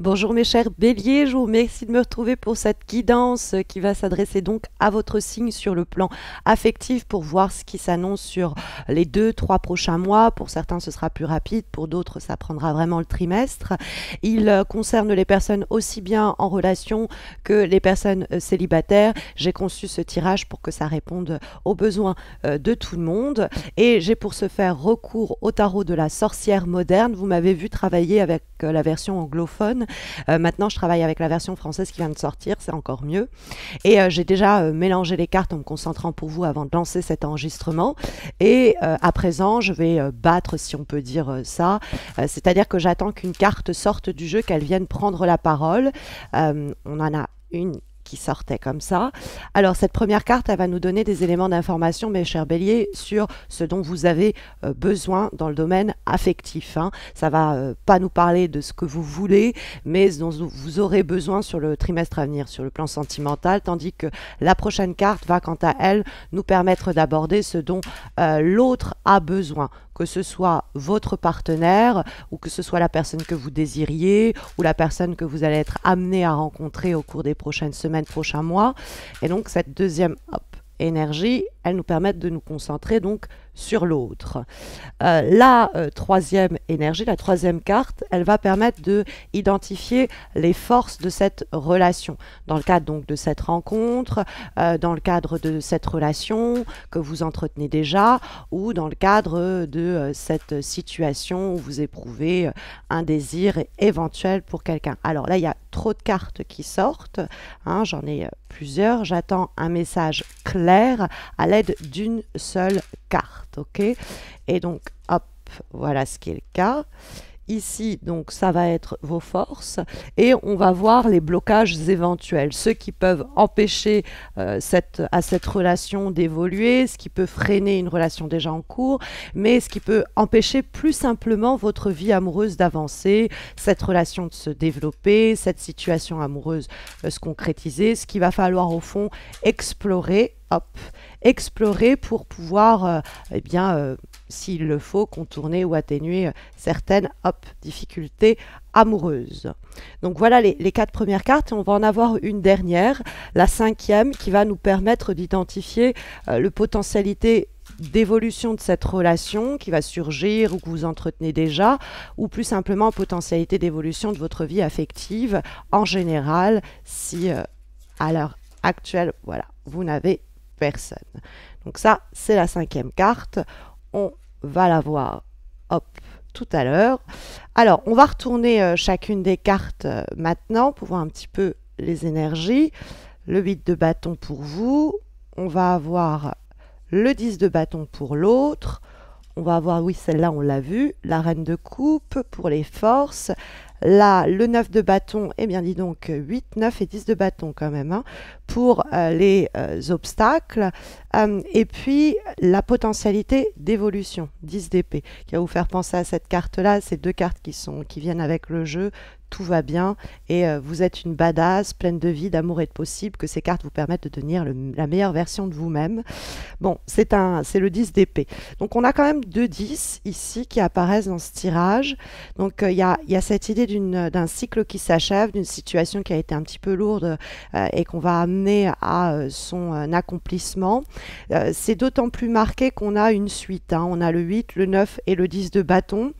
Bonjour mes chers béliers, je vous remercie de me retrouver pour cette guidance qui va s'adresser donc à votre signe sur le plan affectif pour voir ce qui s'annonce sur les deux, trois prochains mois. Pour certains ce sera plus rapide, pour d'autres ça prendra vraiment le trimestre. Il euh, concerne les personnes aussi bien en relation que les personnes euh, célibataires. J'ai conçu ce tirage pour que ça réponde aux besoins euh, de tout le monde et j'ai pour ce faire recours au tarot de la sorcière moderne. Vous m'avez vu travailler avec la version anglophone euh, maintenant, je travaille avec la version française qui vient de sortir, c'est encore mieux. Et euh, j'ai déjà euh, mélangé les cartes en me concentrant pour vous avant de lancer cet enregistrement. Et à présent, je vais battre, si on peut dire ça. C'est-à-dire que j'attends qu'une carte sorte du jeu, qu'elle vienne prendre la parole. on en a une, qui sortait comme ça. Alors cette première carte, elle va nous donner des éléments d'information, mes chers béliers, sur ce dont vous avez euh, besoin dans le domaine affectif. Hein. Ça va euh, pas nous parler de ce que vous voulez, mais ce dont vous aurez besoin sur le trimestre à venir, sur le plan sentimental, tandis que la prochaine carte va quant à elle nous permettre d'aborder ce dont euh, l'autre a besoin que ce soit votre partenaire ou que ce soit la personne que vous désiriez ou la personne que vous allez être amené à rencontrer au cours des prochaines semaines, prochains mois. Et donc cette deuxième énergie, elle nous permet de nous concentrer donc sur l'autre. Euh, la euh, troisième énergie, la troisième carte, elle va permettre de identifier les forces de cette relation. Dans le cadre donc de cette rencontre, euh, dans le cadre de cette relation que vous entretenez déjà, ou dans le cadre de cette situation où vous éprouvez un désir éventuel pour quelqu'un. Alors là, il y a trop de cartes qui sortent. Hein, j'en ai euh, plusieurs. J'attends un message clair à l'aide d'une seule carte. ok Et donc, hop, voilà ce qui est le cas. Ici, donc, ça va être vos forces et on va voir les blocages éventuels, ceux qui peuvent empêcher euh, cette, à cette relation d'évoluer, ce qui peut freiner une relation déjà en cours, mais ce qui peut empêcher plus simplement votre vie amoureuse d'avancer, cette relation de se développer, cette situation amoureuse euh, se concrétiser, ce qu'il va falloir au fond explorer, hop, explorer pour pouvoir euh, eh bien, s'il le faut, contourner ou atténuer euh, certaines difficultés amoureuses Donc voilà les, quatre premières cartes on va en avoir une dernière, la cinquième, qui va nous permettre d'identifier euh, le potentialité d'évolution de cette relation qui va surgir ou que vous entretenez déjà, ou plus simplement potentialité d'évolution de votre vie affective en général, si euh, à l'heure actuelle, voilà, vous n'avez personne. Donc ça, c'est la cinquième carte on va la voir. Hop, tout à l'heure. Alors, on va retourner euh, chacune des cartes euh, maintenant pour voir un petit peu les énergies. Le 8 de bâton pour vous. On va avoir le 10 de bâton pour l'autre. On va avoir, oui, celle-là, on l'a vu. La reine de coupe pour les forces. Là, le 9 de bâton, eh bien, dis donc, 8, 9 et 10 de bâton quand même, hein, pour euh, les obstacles. Euh, et puis, la potentialité d'évolution, 10 d'épée, qui va vous faire penser à cette carte-là, ces deux cartes qui, sont, qui viennent avec le jeu, tout va bien et euh, vous êtes une badass pleine de vie, d'amour et de possible, que ces cartes vous permettent de devenir la meilleure version de vous-même. Bon, c'est un, c'est le 10 d'épée. Donc on a quand même deux 10 ici qui apparaissent dans ce tirage. Donc euh, il y, a, y, a, cette idée d'un cycle qui s'achève, d'une situation qui a été un petit peu lourde et qu'on va amener à son accomplissement. Euh, c'est d'autant plus marqué qu'on a une suite. Hein. On a le 8, le 9 et le 10 de bâton.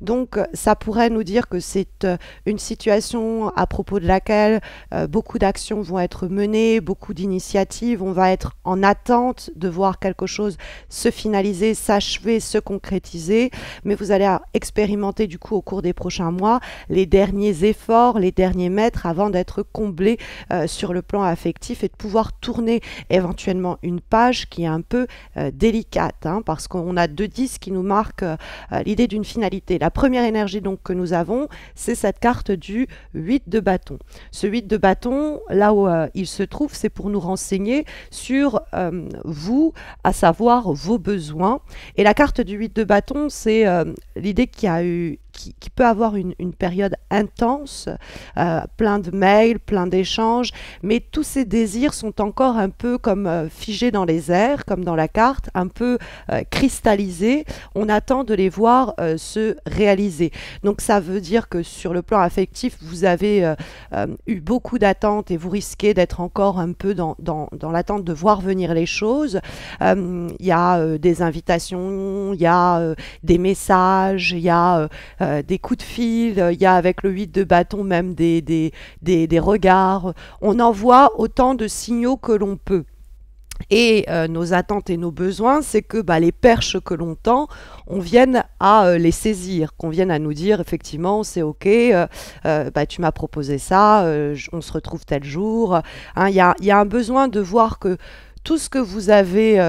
Donc euh, ça pourrait nous dire que c'est euh, une situation à propos de laquelle beaucoup d'actions vont être menées, beaucoup d'initiatives. On va être en attente de voir quelque chose se finaliser, s'achever, se concrétiser. Mais vous allez expérimenter du coup au cours des prochains mois les derniers efforts, les derniers mètres avant d'être comblé sur le plan affectif et de pouvoir tourner éventuellement une page qui est un peu euh, délicate, hein, parce qu'on a deux 10 qui nous marquent euh, l'idée d'une finalité. La première énergie donc que nous avons, c'est cette carte du 8 de bâton. Ce 8 de bâton, là où euh, il se trouve, c'est pour nous renseigner sur vous, à savoir vos besoins. Et la carte du 8 de bâton, c'est l'idée qui a eu qui, peut avoir une, période intense, euh, plein de mails, plein d'échanges, mais tous ces désirs sont encore un peu comme euh, figés dans les airs, comme dans la carte, un peu euh, cristallisés. On attend de les voir se réaliser. Donc ça veut dire que sur le plan affectif, vous avez eu beaucoup d'attentes et vous risquez d'être encore un peu dans, dans l'attente de voir venir les choses. Il y a des invitations, il y a des messages, il y a euh, des coups de fil, euh, il y a avec le 8 de bâton même des, des, regards. On envoie autant de signaux que l'on peut. Et euh, nos attentes et nos besoins, c'est que bah, les perches que l'on tend, on vienne à les saisir, qu'on vienne à nous dire effectivement c'est ok, bah, tu m'as proposé ça, on se retrouve tel jour. Hein, il y, a, un besoin de voir que tout ce que vous avez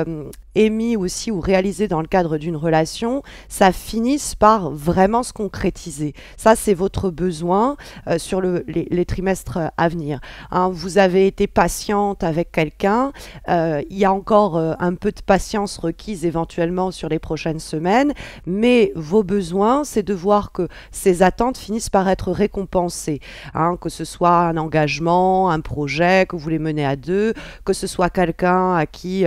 émis aussi ou réalisés dans le cadre d'une relation, ça finisse par vraiment se concrétiser. Ça, c'est votre besoin euh, sur les, trimestres à venir. Hein, vous avez été patiente avec quelqu'un, euh, il y a encore euh, un peu de patience requise éventuellement sur les prochaines semaines, mais vos besoins, c'est de voir que ces attentes finissent par être récompensées, hein, que ce soit un engagement, un projet que vous les mener à deux, que ce soit quelqu'un à qui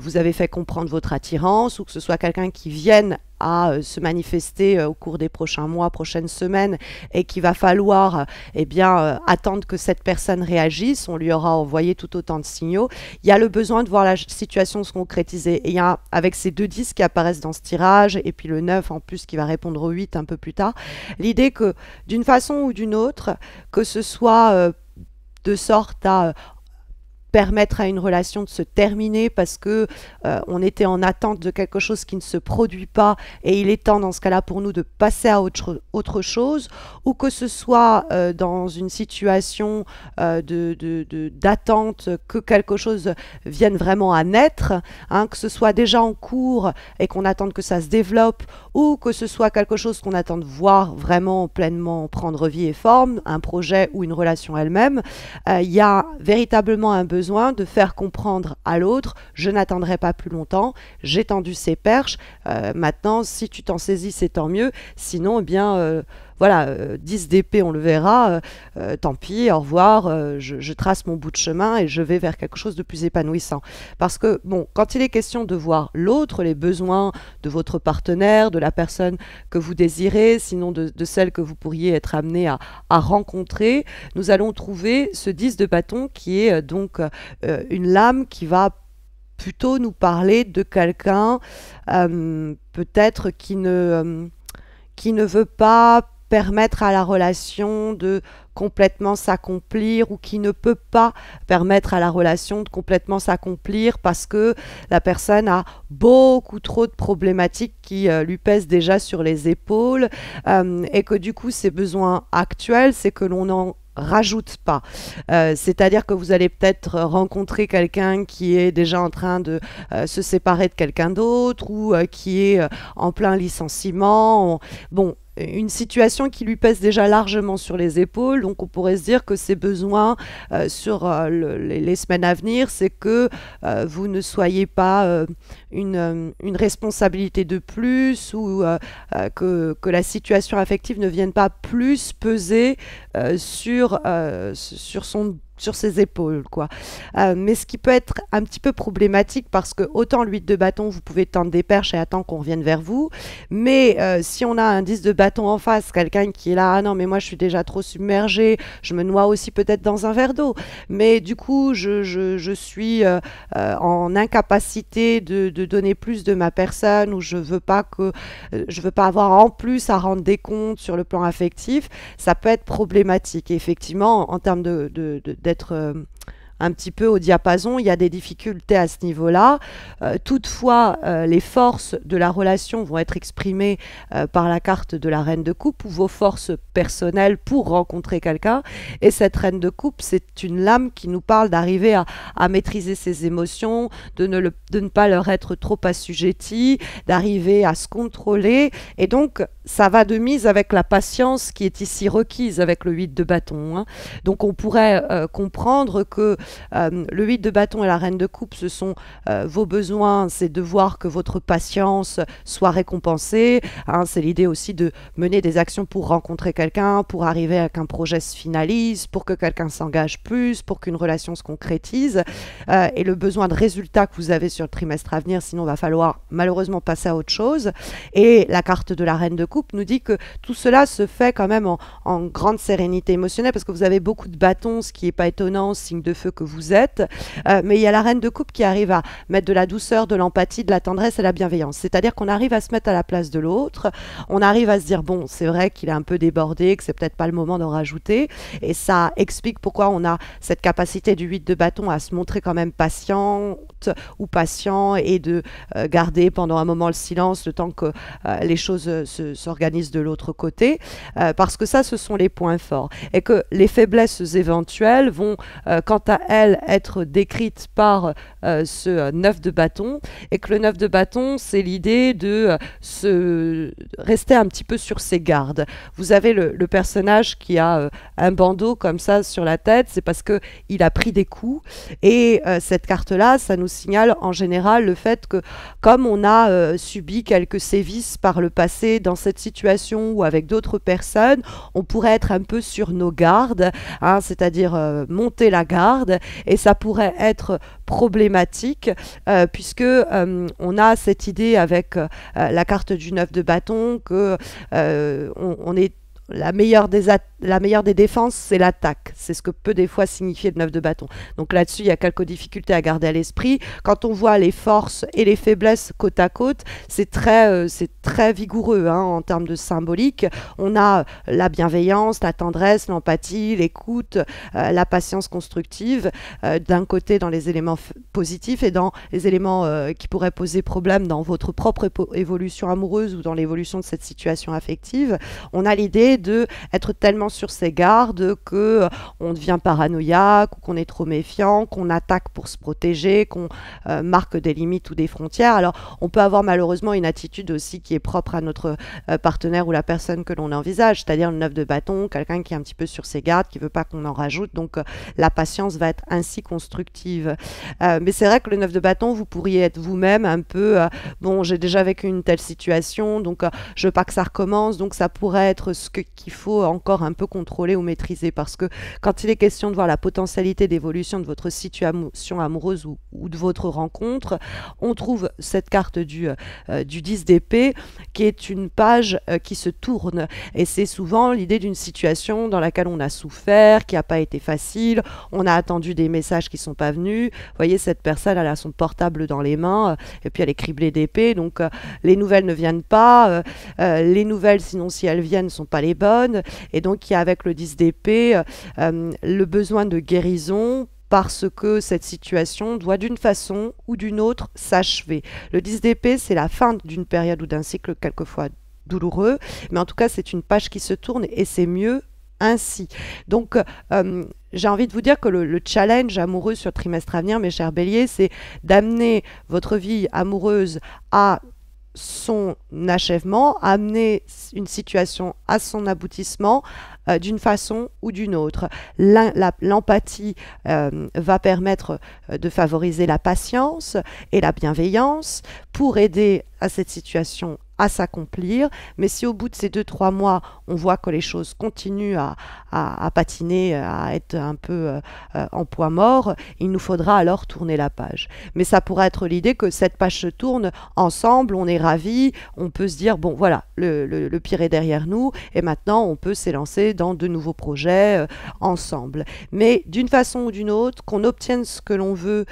vous avez fait confiance prendre votre attirance ou que ce soit quelqu'un qui vienne à euh, se manifester euh, au cours des prochains mois, prochaines semaines, et qu'il va falloir euh, eh bien, attendre que cette personne réagisse, on lui aura envoyé tout autant de signaux. Il y a le besoin de voir la situation se concrétiser. Et il y a, avec ces deux disques qui apparaissent dans ce tirage, et puis le 9 en plus qui va répondre au 8 un peu plus tard, l'idée que d'une façon ou d'une autre, que ce soit... de sorte à permettre à une relation de se terminer parce que euh, on était en attente de quelque chose qui ne se produit pas et il est temps dans ce cas-là pour nous de passer à autre, autre chose ou que ce soit euh, dans une situation euh, d'attente que quelque chose vienne vraiment à naître, hein, que ce soit déjà en cours et qu'on attende que ça se développe ou que ce soit quelque chose qu'on attend de voir vraiment pleinement prendre vie et forme, un projet ou une relation elle-même, euh, il y a véritablement un besoin de faire comprendre à l'autre, je n'attendrai pas plus longtemps, j'ai tendu ces perches, euh, maintenant si tu t'en saisis c'est tant mieux, sinon eh bien euh, voilà, 10 euh, d'épée, on le verra, euh, euh, tant pis, au revoir, je, trace mon bout de chemin et je vais vers quelque chose de plus épanouissant. Parce que, bon, quand il est question de voir l'autre, les besoins de votre partenaire, de la personne que vous désirez, sinon de, celle que vous pourriez être amené à, rencontrer, nous allons trouver ce 10 de bâton qui est donc une lame qui va plutôt nous parler de quelqu'un peut-être qui ne, qui ne veut pas permettre à la relation de complètement s'accomplir ou qui ne peut pas permettre à la relation de complètement s'accomplir parce que la personne a beaucoup trop de problématiques qui euh, lui pèsent déjà sur les épaules euh, et que du coup ses besoins actuels, c'est que l'on n'en rajoute pas. Euh, c'est-à-dire que vous allez peut-être rencontrer quelqu'un qui est déjà en train de se séparer de quelqu'un d'autre ou qui est en plein licenciement. Bon, euh, une situation qui lui pèse déjà largement sur les épaules. Donc on pourrait se dire que ses besoins euh, sur euh, les, semaines à venir, c'est que vous ne soyez pas une, une, responsabilité de plus ou que, que, la situation affective ne vienne pas plus peser sur, sur son sur ses épaules quoi. Euh, mais ce qui peut être un petit peu problématique parce que autant l'huile de bâton vous pouvez tendre des perches et attendre qu'on revienne vers vous, mais euh, si on a un 10 de bâton en face, quelqu'un qui est là ah non mais moi je suis déjà trop submergé, je me noie aussi peut-être dans un verre d'eau, mais du coup je, je, je suis euh, euh, en incapacité de, de, donner plus de ma personne ou je veux pas que je veux pas avoir en plus à rendre des comptes sur le plan affectif, ça peut être problématique effectivement en termes de, de, de d'être euh, un petit peu au diapason, il y a des difficultés à ce niveau-là. Euh, toutefois, euh, les forces de la relation vont être exprimées par la carte de la reine de coupe ou vos forces personnelles pour rencontrer quelqu'un. Et cette reine de coupe, c'est une lame qui nous parle d'arriver à, maîtriser ses émotions, de ne, pas leur être trop assujetti, d'arriver à se contrôler. Et donc, ça va de mise avec la patience qui est ici requise avec le 8 de bâton. Hein. Donc on pourrait euh, comprendre que euh, le 8 de bâton et la reine de coupe, ce sont euh, vos besoins, c'est de voir que votre patience soit récompensée. Hein. C'est l'idée aussi de mener des actions pour rencontrer quelqu'un, pour arriver à qu'un projet se finalise, pour que quelqu'un s'engage plus, pour qu'une relation se concrétise. et le besoin de résultats que vous avez sur le trimestre à venir, sinon va falloir malheureusement passer à autre chose. Et la carte de la reine de coupe, coupe nous dit que tout cela se fait quand même en, grande sérénité émotionnelle parce que vous avez beaucoup de bâtons, ce qui n'est pas étonnant, signe de feu que vous êtes. Euh, mais il y a la reine de coupe qui arrive à mettre de la douceur, de l'empathie, de la tendresse et la bienveillance. C'est-à-dire qu'on arrive à se mettre à la place de l'autre, on arrive à se dire bon, c'est vrai qu'il est un peu débordé, que c'est peut-être pas le moment d'en rajouter. Et ça explique pourquoi on a cette capacité du 8 de bâton à se montrer quand même patiente ou patient et de euh, garder pendant un moment le silence, le temps que euh, les choses se, s'organise de l'autre côté, euh, parce que ça, ce sont les points forts. Et que les faiblesses éventuelles vont, euh, quant à elles, être décrites par euh, ce euh, neuf de bâton, et que le neuf de bâton, c'est l'idée de euh, se rester un petit peu sur ses gardes. Vous avez le, personnage qui a un bandeau comme ça sur la tête, c'est parce que il a pris des coups, et cette carte-là, ça nous signale en général le fait que comme on a subi quelques sévices par le passé dans cette situation ou avec d'autres personnes, on pourrait être un peu sur nos gardes, hein, c'est-à-dire monter la garde, et ça pourrait être problématique euh, puisque euh, on a cette idée avec euh, la carte du neuf de bâton que on, est la meilleure des, la meilleure des défenses, c'est l'attaque. C'est ce que peut des fois signifier le neuf de bâton. Donc là-dessus, il y a quelques difficultés à garder à l'esprit. Quand on voit les forces et les faiblesses côte à côte, c'est très, euh, c'est très vigoureux hein, en termes de symbolique. On a la bienveillance, la tendresse, l'empathie, l'écoute, euh, la patience constructive, euh, d'un côté dans les éléments positifs et dans les éléments qui pourraient poser problème dans votre propre évolution amoureuse ou dans l'évolution de cette situation affective. On a l'idée de être tellement sur ses gardes, que euh, on devient paranoïaque, ou qu'on est trop méfiant, qu'on attaque pour se protéger, qu'on euh, marque des limites ou des frontières. Alors on peut avoir malheureusement une attitude aussi qui est propre à notre euh, partenaire ou la personne que l'on envisage, c'est-à-dire le neuf de bâton, quelqu'un qui est un petit peu sur ses gardes, qui veut pas qu'on en rajoute. Donc la patience va être ainsi constructive. mais c'est vrai que le neuf de bâton, vous pourriez être vous-même un peu bon, j'ai déjà vécu une telle situation, donc je veux pas que ça recommence, donc ça pourrait être ce qu'il faut encore un peu contrôler ou maîtriser, parce que quand il est question de voir la potentialité d'évolution de votre situation amoureuse ou, de votre rencontre, on trouve cette carte du, euh, du 10 d'épée qui est une page euh, qui se tourne et c'est souvent l'idée d'une situation dans laquelle on a souffert, qui n'a pas été facile, on a attendu des messages qui sont pas venus. Vous voyez, cette personne, elle a son portable dans les mains euh, et puis elle est criblée d'épée, donc les nouvelles ne viennent pas, les nouvelles, sinon si elles viennent, ne sont pas les bonnes et donc qui avec le 10 d'épée euh, euh, le besoin de guérison parce que cette situation doit d'une façon ou d'une autre s'achever. Le 10 d'épée, c'est la fin d'une période ou d'un cycle quelquefois douloureux, mais en tout cas c'est une page qui se tourne et c'est mieux ainsi. Donc euh, j'ai envie de vous dire que le, le, challenge amoureux sur trimestre à venir, mes chers béliers, c'est d'amener votre vie amoureuse à son achèvement, amener une situation à son aboutissement euh, d'une façon ou d'une autre. L'empathie euh, va permettre euh, de favoriser la patience et la bienveillance pour aider à cette situation à s'accomplir. Mais si au bout de ces 2-3 mois, on voit que les choses continuent à, à, patiner, à être un peu euh, euh, en poids mort, il nous faudra alors tourner la page. Mais ça pourrait être l'idée que cette page se tourne ensemble, on est ravis, on peut se dire, bon voilà, le, le, pire est derrière nous, et maintenant on peut s'élancer dans de nouveaux projets euh, ensemble. Mais d'une façon ou d'une autre, qu'on obtienne ce que l'on veut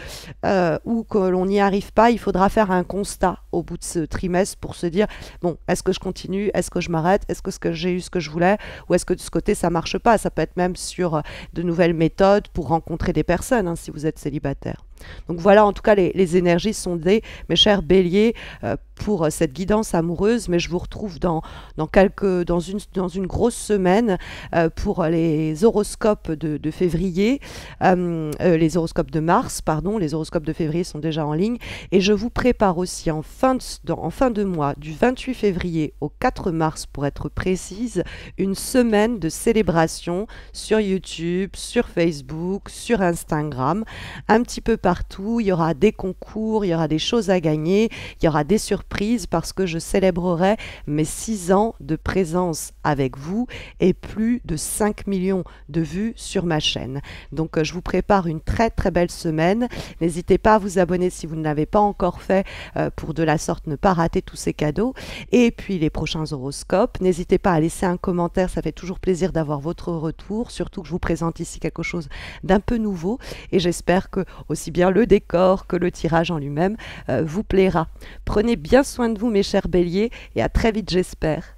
ou que l'on n'y arrive pas, il faudra faire un constat au bout de ce trimestre pour se dire, bon, est-ce que je continue Est-ce que je m'arrête Est-ce que, que j'ai eu ce que je voulais Ou est-ce que de ce côté, ça marche pas Ça peut être même sur euh, de nouvelles méthodes pour rencontrer des personnes, hein, si vous êtes célibataire. Donc voilà, en tout cas, les, énergies sont des mes chers béliers, euh, pour euh, cette guidance amoureuse, mais je vous retrouve dans, dans, quelques, dans, une, dans une grosse semaine euh, pour les horoscopes de, février, les horoscopes de mars, pardon, les horoscopes de février sont déjà en ligne, et je vous prépare aussi en fin de, en fin de mois, du 28 février au 4 mars pour être précise, une semaine de célébration sur YouTube, sur Facebook, sur Instagram, un petit peu par partout, il y aura des concours, il y aura des choses à gagner, il y aura des surprises parce que je célébrerai mes 6 ans de présence avec vous et plus de 5 millions de vues sur ma chaîne. Donc euh, je vous prépare une très très belle semaine. N'hésitez pas à vous abonner si vous ne l'avez pas encore fait euh, pour de la sorte ne pas rater tous ces cadeaux. Et puis les prochains horoscopes, n'hésitez pas à laisser un commentaire, ça fait toujours plaisir d'avoir votre retour, surtout que je vous présente ici quelque chose d'un peu nouveau et j'espère que aussi bien le décor que le tirage en lui-même euh, vous plaira. Prenez bien soin de vous mes chers béliers et à très vite j'espère.